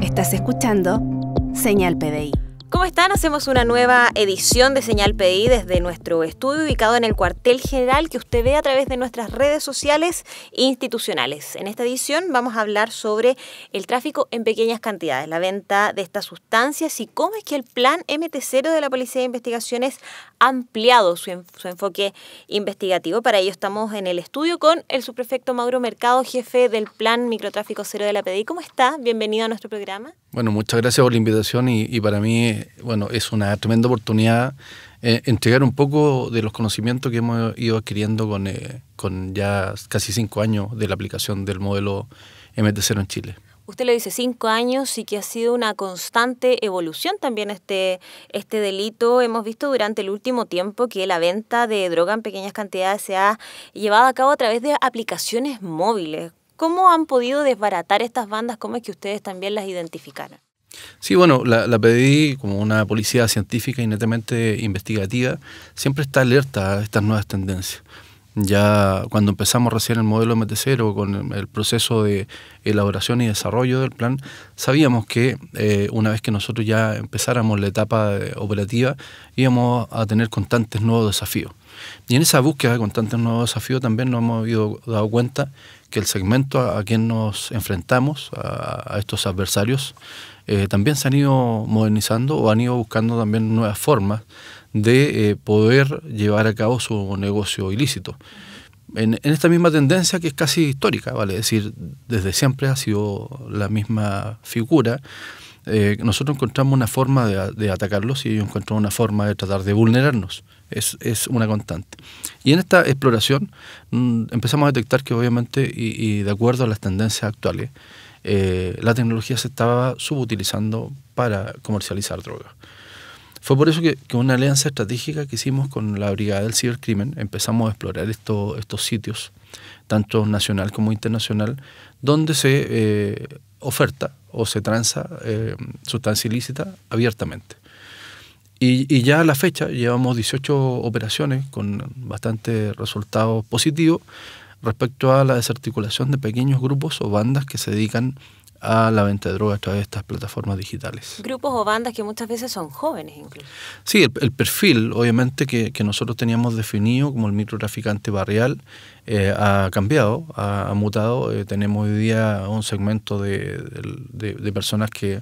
Estás escuchando Señal PDI. ¿Cómo están? Hacemos una nueva edición de Señal PDI desde nuestro estudio ubicado en el cuartel general que usted ve a través de nuestras redes sociales e institucionales. En esta edición vamos a hablar sobre el tráfico en pequeñas cantidades, la venta de estas sustancias y cómo es que el plan MT0 de la Policía de Investigaciones ha ampliado su, enfoque investigativo. Para ello estamos en el estudio con el subprefecto Mauro Mercado, jefe del plan Microtráfico Cero de la PDI. ¿Cómo está? Bienvenido a nuestro programa. Bueno, muchas gracias por la invitación y, y para mí bueno, es una tremenda oportunidad eh, entregar un poco de los conocimientos que hemos ido adquiriendo con, eh, con ya casi cinco años de la aplicación del modelo md 0 en Chile. Usted lo dice, cinco años y que ha sido una constante evolución también este, este delito. Hemos visto durante el último tiempo que la venta de droga en pequeñas cantidades se ha llevado a cabo a través de aplicaciones móviles. ¿Cómo han podido desbaratar estas bandas? ¿Cómo es que ustedes también las identificaron? Sí, bueno, la, la PDI, como una policía científica y netamente investigativa, siempre está alerta a estas nuevas tendencias. Ya cuando empezamos recién el modelo MT0 con el proceso de elaboración y desarrollo del plan, sabíamos que eh, una vez que nosotros ya empezáramos la etapa eh, operativa íbamos a tener constantes nuevos desafíos. Y en esa búsqueda de tantos nuevos desafíos también nos hemos dado cuenta que el segmento a, quien nos enfrentamos, a, estos adversarios, eh, también se han ido modernizando o han ido buscando también nuevas formas de eh, poder llevar a cabo su negocio ilícito. En, esta misma tendencia que es casi histórica, ¿vale? decir, desde siempre ha sido la misma figura. Eh, nosotros encontramos una forma de, de atacarlos y ellos encuentran una forma de tratar de vulnerarnos es, una constante. Y en esta exploración mm, empezamos a detectar que obviamente, y, de acuerdo a las tendencias actuales, eh, la tecnología se estaba subutilizando para comercializar drogas. Fue por eso que, con una alianza estratégica que hicimos con la Brigada del Cibercrimen empezamos a explorar estos sitios, tanto nacional como internacional, donde se eh, oferta o se transa eh, sustancia ilícita abiertamente. Y, ya a la fecha llevamos 18 operaciones con bastante resultados positivos respecto a la desarticulación de pequeños grupos o bandas que se dedican a la venta de drogas a través de estas plataformas digitales. Grupos o bandas que muchas veces son jóvenes incluso. Sí, el, perfil obviamente que, nosotros teníamos definido como el microtraficante barrial eh, ha cambiado, ha, mutado. Eh, tenemos hoy día un segmento de, personas que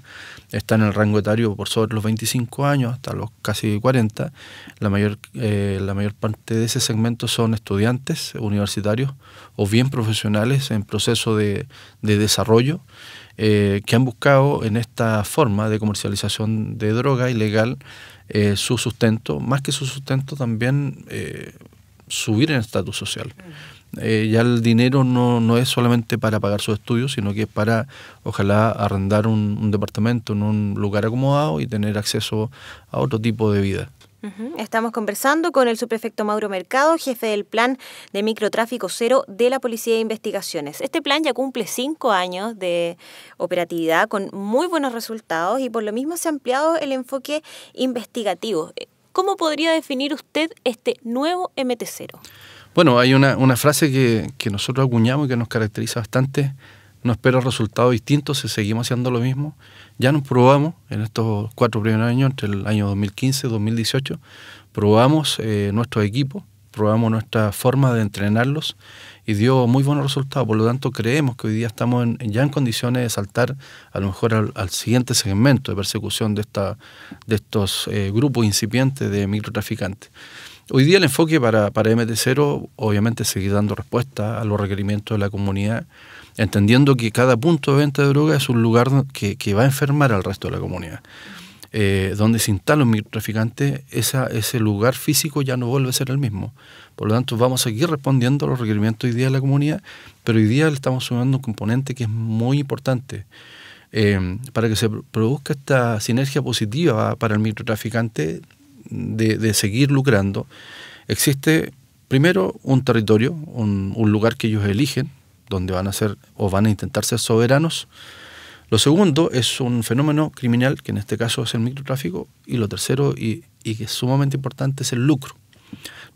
están en el rango etario por sobre los 25 años hasta los casi 40. La mayor, eh, la mayor parte de ese segmento son estudiantes universitarios o bien profesionales en proceso de, de desarrollo. Eh, que han buscado en esta forma de comercialización de droga ilegal eh, su sustento, más que su sustento también eh, subir en estatus social. ya el dinero no, es solamente para pagar sus estudios, sino que es para, ojalá, arrendar un, un departamento en un lugar acomodado y tener acceso a otro tipo de vida. Estamos conversando con el subprefecto Mauro Mercado, jefe del plan de microtráfico cero de la Policía de Investigaciones. Este plan ya cumple cinco años de operatividad con muy buenos resultados y por lo mismo se ha ampliado el enfoque investigativo. ¿Cómo podría definir usted este nuevo MT0? Bueno, hay una, frase que, que nosotros acuñamos y que nos caracteriza bastante no espero resultados distintos si seguimos haciendo lo mismo. Ya nos probamos en estos cuatro primeros años, entre el año 2015 y 2018, probamos eh, nuestro equipo, probamos nuestra forma de entrenarlos y dio muy buenos resultados. Por lo tanto, creemos que hoy día estamos ya en condiciones de saltar a lo mejor al, siguiente segmento de persecución de, esta, de estos eh, grupos incipientes de microtraficantes. Hoy día el enfoque para, para MT0 obviamente seguir dando respuesta a los requerimientos de la comunidad entendiendo que cada punto de venta de droga es un lugar que, va a enfermar al resto de la comunidad. Eh, donde se instala un microtraficante, esa, ese lugar físico ya no vuelve a ser el mismo. Por lo tanto, vamos a seguir respondiendo a los requerimientos hoy día de la comunidad, pero hoy día le estamos sumando un componente que es muy importante. Eh, para que se produzca esta sinergia positiva para el microtraficante de, de seguir lucrando, existe primero un territorio, un lugar que ellos eligen, donde van a ser o van a intentar ser soberanos. Lo segundo es un fenómeno criminal, que en este caso es el microtráfico. Y lo tercero, y, que es sumamente importante, es el lucro.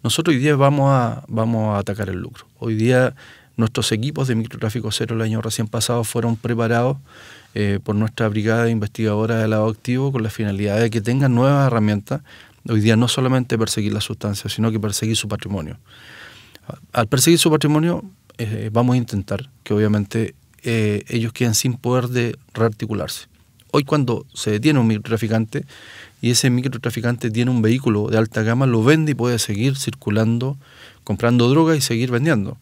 Nosotros hoy día vamos a, vamos a atacar el lucro. Hoy día nuestros equipos de microtráfico cero el año recién pasado fueron preparados eh, por nuestra brigada de investigadora de lado activo con la finalidad de que tengan nuevas herramientas. Hoy día no solamente perseguir la sustancia, sino que perseguir su patrimonio. Al perseguir su patrimonio, eh, vamos a intentar que obviamente eh, ellos queden sin poder de rearticularse. Hoy cuando se detiene un microtraficante y ese microtraficante tiene un vehículo de alta gama, lo vende y puede seguir circulando, comprando droga y seguir vendiendo.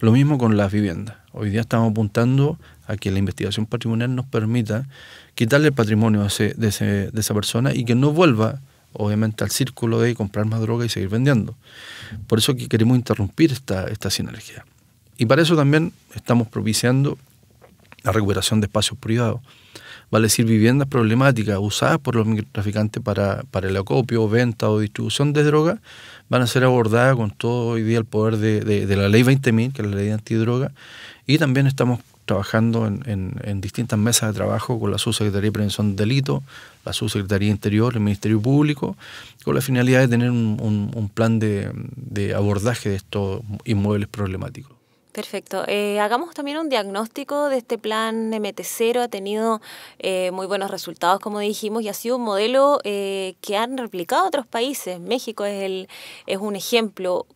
Lo mismo con las viviendas. Hoy día estamos apuntando a que la investigación patrimonial nos permita quitarle el patrimonio de, esa persona y que no vuelva, obviamente, al círculo de comprar más droga y seguir vendiendo. Por eso que queremos interrumpir esta, esta sinergia. Y para eso también estamos propiciando la recuperación de espacios privados. Vale decir, viviendas problemáticas usadas por los microtraficantes para, el acopio, venta o distribución de drogas van a ser abordadas con todo hoy día el poder de, la ley 20.000, que es la ley antidroga, y también estamos trabajando en, distintas mesas de trabajo con la Subsecretaría de Prevención de Delitos, la Subsecretaría Interior, el Ministerio Público, con la finalidad de tener un, plan de abordaje de estos inmuebles problemáticos. Perfecto. Eh, hagamos también un diagnóstico de este plan MT0. Ha tenido eh, muy buenos resultados, como dijimos, y ha sido un modelo eh, que han replicado otros países. México es, el, es un ejemplo.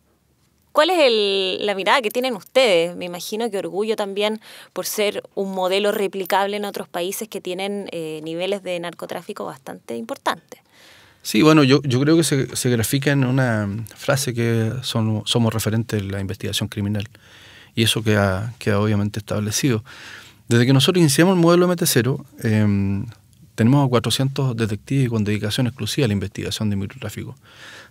¿Cuál es la mirada que tienen ustedes? Me imagino que orgullo también por ser un modelo replicable en otros países que tienen niveles de narcotráfico bastante importantes. Sí, bueno, yo, yo creo que se, se grafica en una frase que son, somos referentes en la investigación criminal y eso queda, obviamente establecido. Desde que nosotros iniciamos el modelo MT0, em, tenemos a 400 detectives con dedicación exclusiva a la investigación de microtráfico.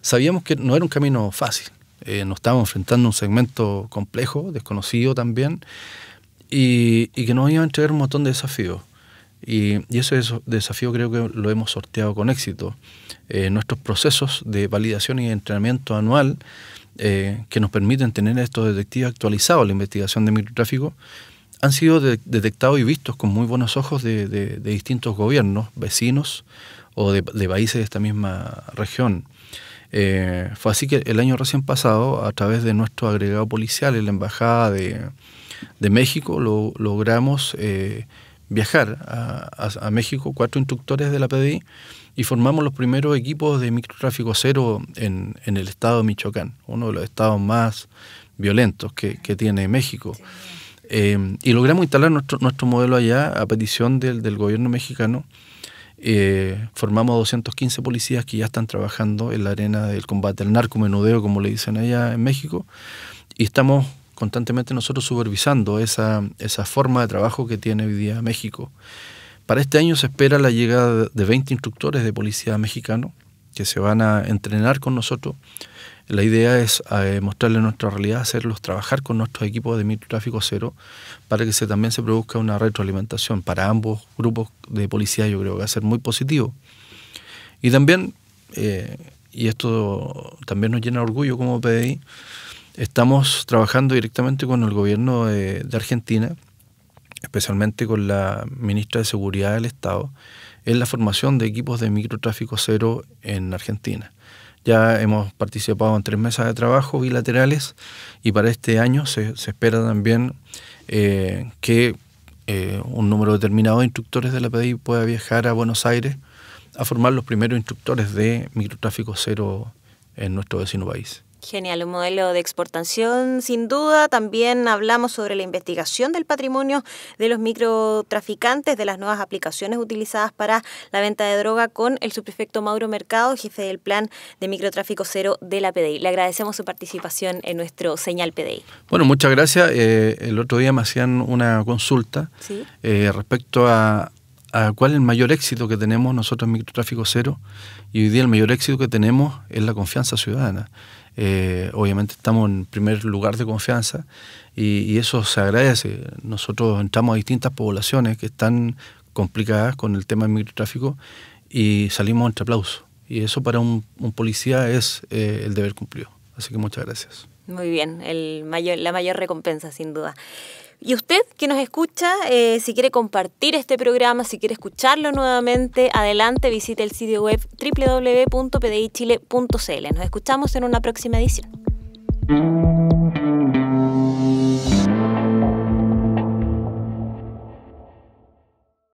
Sabíamos que no era un camino fácil, eh, nos estábamos enfrentando a un segmento complejo, desconocido también, y, y, que nos iba a entregar un montón de desafíos. Y, y ese desafío creo que lo hemos sorteado con éxito. Eh, nuestros procesos de validación y entrenamiento anual eh, que nos permiten tener a estos detectives actualizados la investigación de microtráfico han sido detectados y vistos con muy buenos ojos de, distintos gobiernos, vecinos o de, países de esta misma región. Eh, fue así que el año recién pasado, a través de nuestro agregado policial en la Embajada de, México, logramos eh, viajar a, México, cuatro instructores de la PDI, y formamos los primeros equipos de microtráfico cero en, el estado de Michoacán, uno de los estados más violentos que, que tiene México. Eh, y logramos instalar nuestro, nuestro modelo allá a petición del, del gobierno mexicano. Eh, formamos 215 policías que ya están trabajando en la arena del combate al menudeo, como le dicen allá en México, y estamos constantemente nosotros supervisando esa, forma de trabajo que tiene hoy día México. Para este año se espera la llegada de 20 instructores de policía mexicano que se van a entrenar con nosotros. La idea es eh, mostrarles nuestra realidad, hacerlos trabajar con nuestros equipos de microtráfico cero para que también se produzca una retroalimentación para ambos grupos de policía. Yo creo que va a ser muy positivo. Y también, eh, y esto también nos llena de orgullo como PDI, Estamos trabajando directamente con el gobierno de, Argentina, especialmente con la ministra de Seguridad del Estado, en la formación de equipos de microtráfico cero en Argentina. Ya hemos participado en tres mesas de trabajo bilaterales y para este año se, espera también eh, que eh, un número determinado de instructores de la PDI pueda viajar a Buenos Aires a formar los primeros instructores de microtráfico cero en nuestro vecino país. Genial, un modelo de exportación sin duda. También hablamos sobre la investigación del patrimonio de los microtraficantes, de las nuevas aplicaciones utilizadas para la venta de droga con el subprefecto Mauro Mercado, jefe del plan de microtráfico cero de la PDI. Le agradecemos su participación en nuestro señal PDI. Bueno, muchas gracias. Eh, el otro día me hacían una consulta eh, respecto a, a cuál es el mayor éxito que tenemos nosotros en microtráfico cero y hoy día el mayor éxito que tenemos es la confianza ciudadana. Eh, obviamente estamos en primer lugar de confianza y, eso se agradece. Nosotros entramos a distintas poblaciones que están complicadas con el tema del microtráfico y salimos entre aplausos. Y eso para un, policía es eh, el deber cumplido. Así que muchas gracias. Muy bien, el la mayor recompensa, sin duda. Y usted que nos escucha, eh, si quiere compartir este programa, si quiere escucharlo nuevamente, adelante, visite el sitio web www.pdichile.cl. Nos escuchamos en una próxima edición.